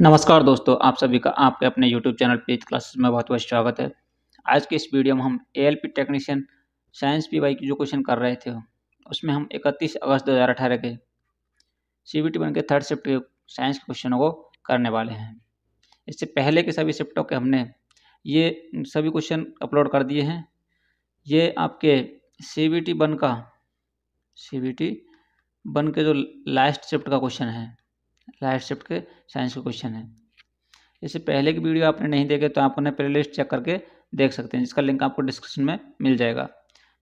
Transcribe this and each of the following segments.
नमस्कार दोस्तों आप सभी का आपके अपने YouTube चैनल पेज क्लासेस में बहुत बहुत स्वागत है आज के इस वीडियो में हम A L technician science P Y की जो क्वेश्चन कर रहे थे उसमें हम 31 अगस्त 2018 के सी बी टी वन के थर्ड शिफ्ट के साइंस के क्वेश्चनों को करने वाले हैं इससे पहले के सभी शिफ्टों के हमने ये सभी क्वेश्चन अपलोड कर दिए हैं ये आपके सी बी टी वन का सी बी टी वन के जो लास्ट शिफ्ट का क्वेश्चन है लास्ट शिफ्ट के साइंस के क्वेश्चन है इससे पहले की वीडियो आपने नहीं देखे तो आप उन्हें प्ले लिस्ट चेक करके देख सकते हैं जिसका लिंक आपको डिस्क्रिप्शन में मिल जाएगा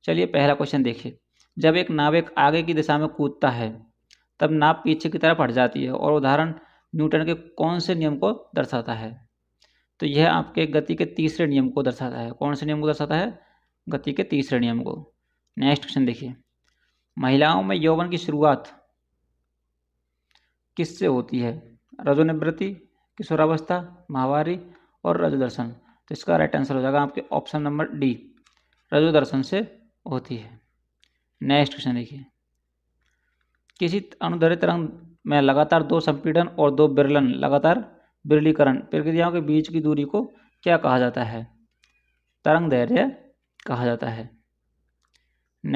चलिए पहला क्वेश्चन देखिए जब एक नाविक आगे की दिशा में कूदता है तब नाव पीछे की तरफ हट जाती है और उदाहरण न्यूटन के कौन से नियम को दर्शाता है तो यह आपके गति के तीसरे नियम को दर्शाता है कौन से नियम को दर्शाता है गति के तीसरे नियम को नेक्स्ट क्वेश्चन देखिए महिलाओं में यौवन की शुरुआत किससे होती है रजोनिवृत्ति किशोरावस्था महावारी और रजोदर्शन तो इसका राइट आंसर हो जाएगा आपके ऑप्शन नंबर डी रजोदर्शन से होती है नेक्स्ट क्वेश्चन देखिए किसी अनुधरित तरंग में लगातार दो संपीड़न और दो बिरलन लगातार बिरलीकरण प्रक्रियाओं के बीच की दूरी को क्या कहा जाता है तरंग धैर्य कहा जाता है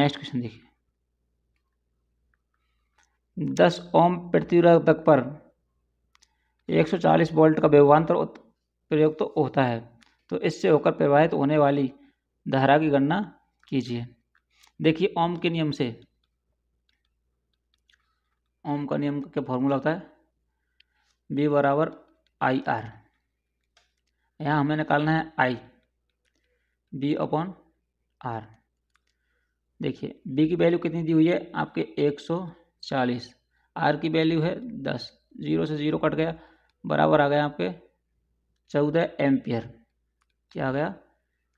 नेक्स्ट क्वेश्चन देखिए दस ओम प्रतिरोधक पर 140 वोल्ट का व्यवान्तर प्रयुक्त तो होता है तो इससे होकर प्रवाहित होने वाली धारा की गणना कीजिए देखिए ओम के नियम से ओम का नियम क्या फॉर्मूला होता है बी बराबर आई आर यहाँ हमें निकालना है आई बी अपॉन आर देखिए बी की वैल्यू कितनी दी हुई है आपके एक सौ चालीस आर की वैल्यू है दस जीरो से जीरो कट गया बराबर आ गया आपके चौदह एम्पियर क्या आ गया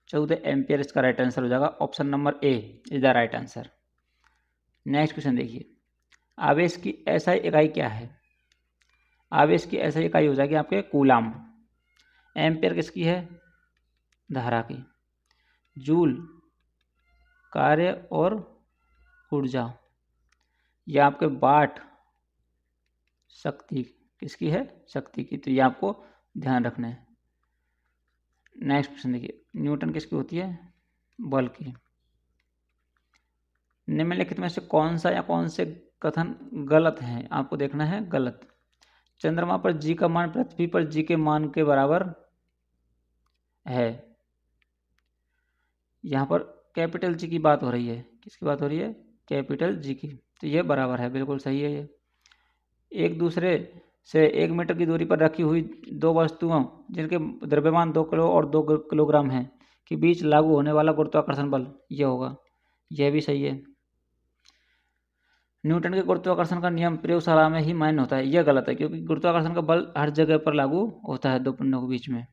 चौदह एम्पियर इसका राइट आंसर हो जाएगा option number A is the right answer next question देखिए आवेश की ऐसा इकाई क्या है आवेश की ऐसा इकाई हो जाएगी आपके कूलाम एम्पेयर किसकी है धारा की जूल कार्य और ऊर्जा ये आपके बाट शक्ति किसकी है शक्ति की तो ये आपको ध्यान रखना है नेक्स्ट क्वेश्चन देखिए न्यूटन किसकी होती है बल की निम्नलिखित में से कौन सा या कौन से कथन गलत है आपको देखना है गलत चंद्रमा पर जी का मान पृथ्वी पर जी के मान के बराबर है यहाँ पर कैपिटल जी की बात हो रही है किसकी बात हो रही है कैपिटल जी की तो ये बराबर है बिल्कुल सही है ये एक दूसरे से एक मीटर की दूरी पर रखी हुई दो वस्तुओं जिनके द्रव्यमान दो किलो और दो किलोग्राम हैं के बीच लागू होने वाला गुरुत्वाकर्षण बल ये होगा यह भी सही है न्यूटन के गुरुत्वाकर्षण का नियम प्रयोगशाला में ही मान्य होता है यह गलत है क्योंकि गुरुत्वाकर्षण का बल हर जगह पर लागू होता है दो पिंडों के बीच में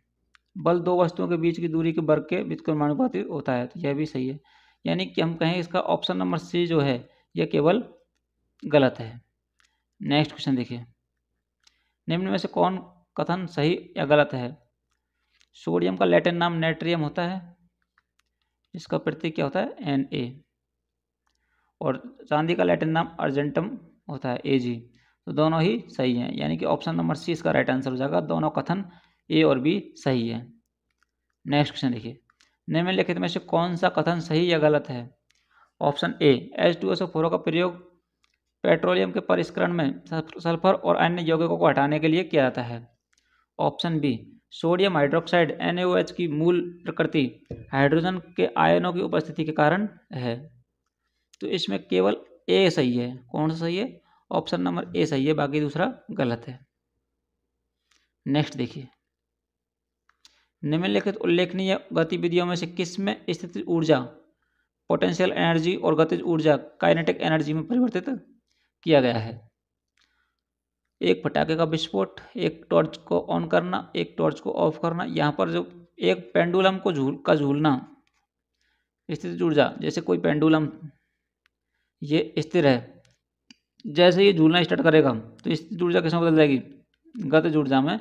बल दो वस्तुओं के बीच की दूरी के वर्ग के व्युत्क्रमानुपाती होता है तो यह भी सही है यानी कि हम कहें इसका ऑप्शन नंबर सी जो है यह केवल गलत है नेक्स्ट क्वेश्चन देखिए निम्न में से कौन कथन सही या गलत है सोडियम का लैटिन नाम नेट्रियम होता है इसका प्रतीक क्या होता है एन ए और चांदी का लैटिन नाम अर्जेंटम होता है ए जी तो दोनों ही सही हैं यानी कि ऑप्शन नंबर सी इसका राइट आंसर हो जाएगा दोनों कथन ए और बी सही है नेक्स्ट क्वेश्चन देखिए निम्नलिखित में से कौन सा कथन सही या गलत है option A H two S O four का प्रयोग पेट्रोलियम के परिष्करण में सल्फर और अन्य यौगिकों को हटाने के लिए किया जाता है option B sodium hydroxide N की मूल प्रकृति हाइड्रोजन के आयनों की उपस्थिति के कारण है तो इसमें केवल ए सही है कौन सा सही है ऑप्शन नंबर ए सही है बाकी दूसरा गलत है नेक्स्ट देखिए निम्नलिखित उल्लेखनीय गतिविधियों में से किस में स्थित ऊर्जा पोटेंशियल एनर्जी और गतिज ऊर्जा काइनेटिक एनर्जी में परिवर्तित किया गया है एक पटाखे का विस्फोट एक टॉर्च को ऑन करना एक टॉर्च को ऑफ करना यहाँ पर जो एक पेंडुलम को झूल का झूलना स्थिति ऊर्जा जैसे कोई पेंडुलम ये स्थिर है जैसे ये झूलना स्टार्ट करेगा तो स्थिति ऊर्जा किसमें बदल जाएगी गतिज ऊर्जा में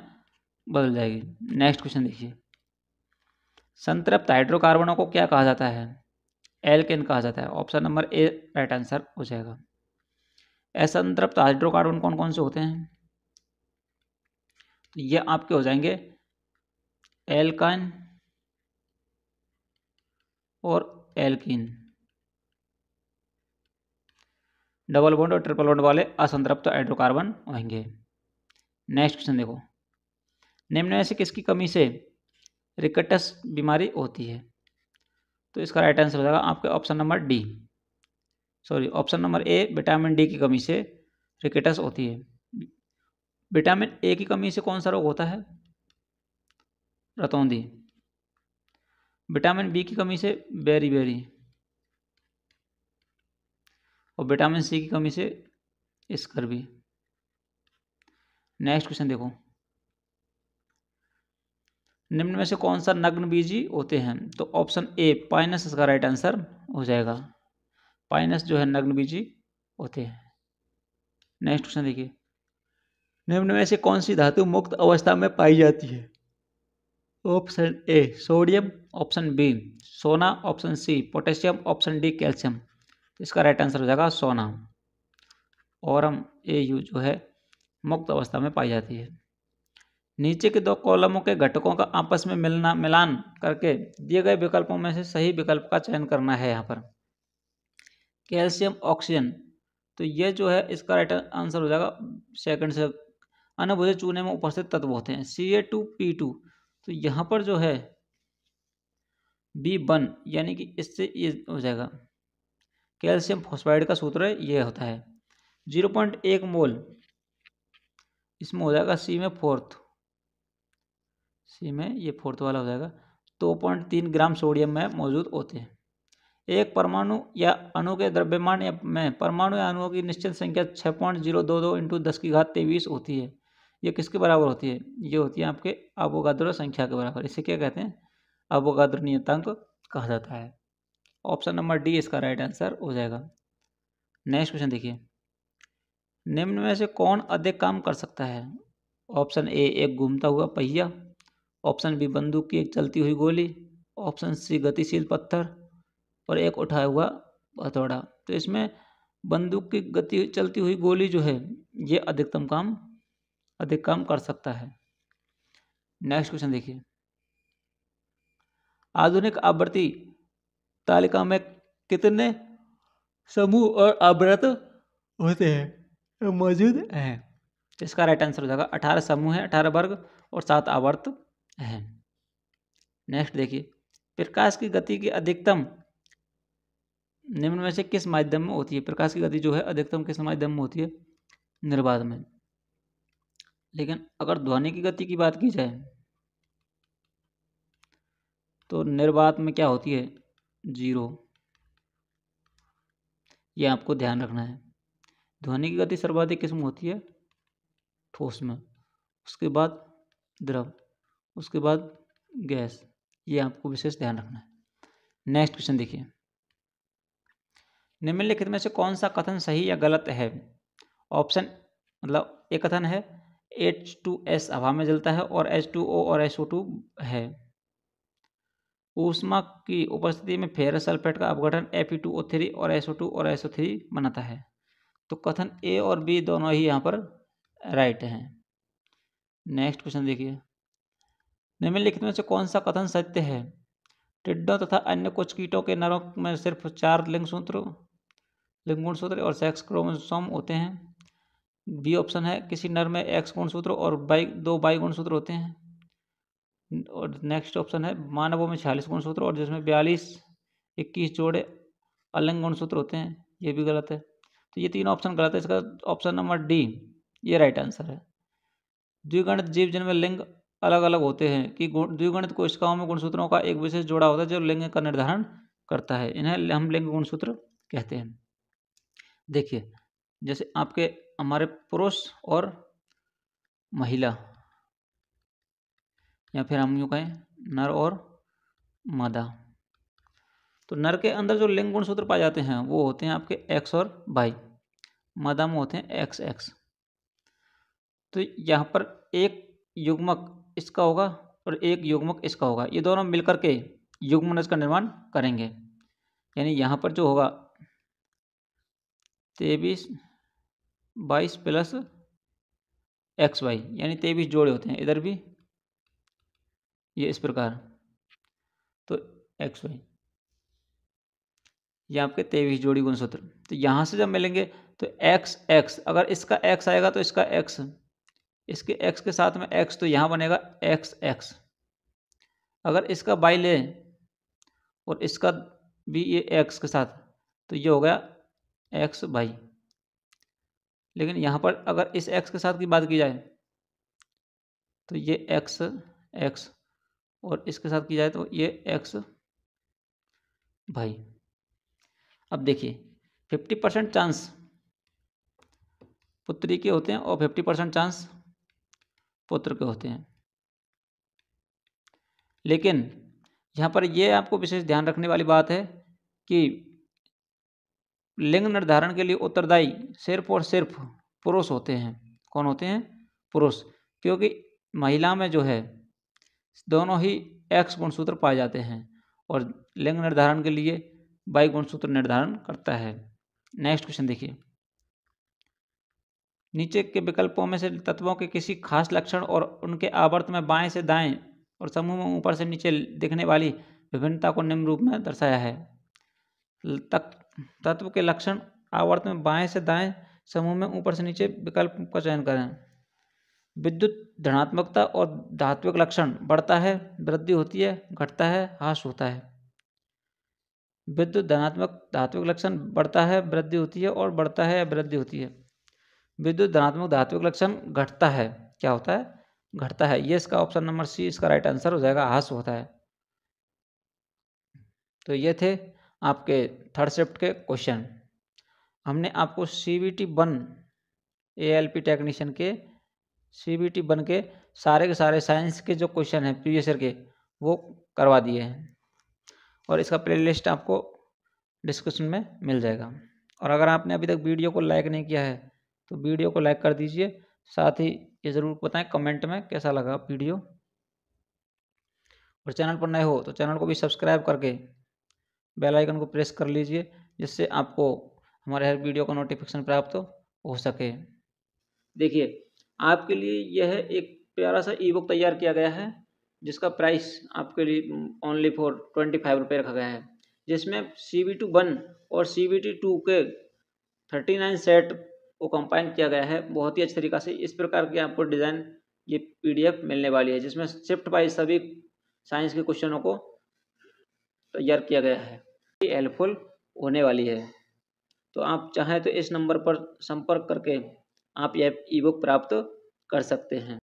बदल जाएगी नेक्स्ट क्वेश्चन देखिए संतृप्त हाइड्रोकार्बनों को क्या कहा जाता है एल्केन कहा जाता है option number A right answer हो जाएगा असंतृप्त हाइड्रोकार्बन कौन कौन से होते हैं तो ये आपके हो जाएंगे एल्काइन और एल्किन डबल बॉन्ड और ट्रिपल बॉन्ड वाले असंतृप्त हाइड्रोकार्बन होंगे नेक्स्ट क्वेश्चन देखो निम्न में से किसकी कमी से रिकटस बीमारी होती है तो इसका राइट आंसर हो जाएगा आपके option number D sorry option number A vitamin D की कमी से रिकेटस होती है विटामिन ए की कमी से कौन सा रोग होता है रतौंदी विटामिन बी की कमी से बेरी बेरी और विटामिन सी की कमी से स्कर्वी नेक्स्ट क्वेश्चन देखो निम्न में से कौन सा नग्न बीजी होते हैं तो ऑप्शन ए पाइनस इसका राइट आंसर हो जाएगा पाइनस जो है नग्न बीजी होते हैं नेक्स्ट क्वेश्चन देखिए निम्न में से कौन सी धातु मुक्त अवस्था में पाई जाती है option A sodium option B सोना option C potassium option D calcium इसका राइट आंसर हो जाएगा सोना और हम ए यू जो है मुक्त अवस्था में पाई जाती है नीचे के दो कॉलमों के घटकों का आपस में मिलना मिलान करके दिए गए विकल्पों में से सही विकल्प का चयन करना है यहाँ पर कैल्शियम ऑक्सीजन तो ये जो है इसका राइट आंसर हो जाएगा सेकंड से अनबुझे चूने में उपस्थित तत्व होते हैं C A two P two तो यहाँ पर जो है बी वन यानी कि इससे ये हो जाएगा कैल्शियम फॉस्फाइड का सूत्र ये होता है जीरो पॉइंट एक मोल इसमें हो जाएगा सी में फोर्थ सी में ये फोर्थ वाला हो जाएगा दो पॉइंट तीन ग्राम सोडियम में मौजूद होते हैं एक परमाणु या अणु के द्रव्यमान में परमाणु या अणुओं की निश्चित संख्या छः पॉइंट जीरो दो दो इंटू दस की घात तेईस होती है ये किसके बराबर होती है ये होती है आपके अबोगाद्रो संख्या के बराबर इसे क्या कहते हैं अबोगाद्र नियतांक कहा जाता है ऑप्शन नंबर डी इसका राइट आंसर हो जाएगा नेक्स्ट क्वेश्चन देखिए निम्न में से कौन अधिक काम कर सकता है ऑप्शन ए एक घूमता हुआ पहिया ऑप्शन बी बंदूक की एक चलती हुई गोली ऑप्शन सी गतिशील पत्थर और एक उठाया हुआ हथौड़ा तो इसमें बंदूक की गति चलती हुई गोली जो है ये अधिकतम काम अधिक काम कर सकता है नेक्स्ट क्वेश्चन देखिए आधुनिक आवृत्ति तालिका में कितने समूह और आवृत होते हैं मौजूद हैं इसका राइट आंसर हो जाएगा अठारह समूह है अठारह वर्ग और सात आवर्त है नेक्स्ट देखिए प्रकाश की गति की अधिकतम निम्न में से किस माध्यम में होती है प्रकाश की गति जो है अधिकतम किस माध्यम में होती है निर्बाध में लेकिन अगर ध्वनि की गति की बात की जाए तो निर्बाध में क्या होती है जीरो ये आपको ध्यान रखना है ध्वनि की गति सर्वाधिक किस्म होती है ठोस में उसके बाद द्रव उसके बाद गैस ये आपको विशेष ध्यान रखना है नेक्स्ट क्वेश्चन देखिए निम्नलिखित में से कौन सा कथन सही या गलत है ऑप्शन मतलब ए कथन है एच टू एस हवा में जलता है और एच टू ओ और एच ओ टू है ऊष्मा की उपस्थिति में फेरस सल्फेट का अपघटन F E two O three और एस ओ टू और एस ओ थ्री बनाता है तो कथन ए और बी दोनों ही यहाँ पर राइट हैं नेक्स्ट क्वेश्चन देखिए निम्नलिखित में से कौन सा कथन सत्य है टिड्डों तथा अन्य कुछ कीटों के नरों में सिर्फ चार लिंग सूत्र लिंग गुणसूत्र और सेक्स क्रोमोसोम होते हैं बी ऑप्शन है किसी नर में एक्स गुणसूत्र और बाई दो बाई गुणसूत्र होते हैं और नेक्स्ट ऑप्शन है मानवों में छियालीस गुणसूत्र और जिसमें बयालीस इक्कीस जोड़े अलिंग गुणसूत्र होते हैं ये भी गलत है तो ये तीन ऑप्शन गलत है इसका ऑप्शन नंबर डी ये राइट आंसर है द्विगण जीव जिनमें लिंग अलग अलग होते हैं कि द्विगणित कोशिकाओं में गुणसूत्रों का एक विशेष जोड़ा होता है जो लिंग का निर्धारण करता है इन्हें हम लिंग गुणसूत्र कहते हैं देखिए जैसे आपके हमारे पुरुष और महिला या फिर हम यूँ कहें नर और मादा तो नर के अंदर जो लिंग गुण सूत्र पाए जाते हैं वो होते हैं आपके एक्स और बाई मादा में होते हैं एक्स एक्स तो यहाँ पर एक युग्मक इसका होगा और एक युग्मक इसका होगा ये दोनों मिलकर के युग्मनज का निर्माण करेंगे यानी यहाँ पर जो होगा तेईस बाईस प्लस एक्स वाई यानी तेईस जोड़े होते हैं इधर भी ये इस प्रकार तो एक्स वाई ये आपके तेईस जोड़ी गुणसूत्र तो यहाँ से जब मिलेंगे तो एक्स एक्स अगर इसका एक्स आएगा तो इसका एक्स इसके एक्स के साथ में एक्स तो यहाँ बनेगा एक्स एक्स अगर इसका बाई ले और इसका भी ये एक्स के साथ तो ये हो गया एक्स बाई लेकिन यहाँ पर अगर इस एक्स के साथ की बात की जाए तो ये एक्स एक्स और इसके साथ की जाए तो ये एक्स भाई अब देखिए फिफ्टी परसेंट चांस पुत्री के होते हैं और फिफ्टी परसेंट चांस पुत्र के होते हैं लेकिन यहाँ पर यह आपको विशेष ध्यान रखने वाली बात है कि लिंग निर्धारण के लिए उत्तरदायी सिर्फ और सिर्फ पुरुष होते हैं कौन होते हैं पुरुष क्योंकि महिला में जो है दोनों ही एक्स गुणसूत्र पाए जाते हैं और लिंग निर्धारण के लिए बाई गुणसूत्र निर्धारण करता है नेक्स्ट क्वेश्चन देखिए नीचे के विकल्पों में से तत्वों के किसी खास लक्षण और उनके आवर्त में बाएं से दाएं और समूह में ऊपर से नीचे दिखने वाली विभिन्नता को निम्न रूप में दर्शाया है तक, तत्व के लक्षण आवर्त में बाएं से दाएं समूह में ऊपर से नीचे विकल्प का चयन करें विद्युत धनात्मकता और धात्विक लक्षण बढ़ता है वृद्धि होती है घटता है हास होता है विद्युत धनात्मक धात्विक लक्षण बढ़ता है वृद्धि होती है और बढ़ता है वृद्धि होती है विद्युत धनात्मक धात्विक लक्षण घटता है क्या होता है घटता है ये इसका ऑप्शन नंबर सी इसका राइट आंसर हो जाएगा हास होता है तो ये थे आपके थर्ड शिफ्ट के क्वेश्चन हमने आपको C B T one A L P technician के सी बी टी वन के सारे के सारे साइंस के जो क्वेश्चन हैं प्रीवियस ईयर के वो करवा दिए हैं और इसका प्लेलिस्ट आपको डिस्क्रिप्शन में मिल जाएगा और अगर आपने अभी तक वीडियो को लाइक नहीं किया है तो वीडियो को लाइक कर दीजिए साथ ही ये ज़रूर बताएं कमेंट में कैसा लगा वीडियो और चैनल पर नए हो तो चैनल को भी सब्सक्राइब करके बेल आइकन को प्रेस कर लीजिए जिससे आपको हमारे हर वीडियो का नोटिफिकेशन प्राप्त हो सके देखिए आपके लिए यह एक प्यारा सा ई बुक तैयार किया गया है जिसका प्राइस आपके लिए ओनली फॉर ट्वेंटी फाइव रुपये रखा गया है जिसमें सी बी टू वन और सी बी टू के थर्टी नाइन सेट को कंपाइन किया गया है बहुत ही अच्छे तरीके से इस प्रकार की आपको डिज़ाइन ये पीडीएफ मिलने वाली है जिसमें शिफ्ट वाइज सभी साइंस के क्वेश्चनों को तैयार किया गया है ये हेल्पफुल होने वाली है तो आप चाहें तो इस नंबर पर संपर्क करके आप यह ई बुक प्राप्त कर सकते हैं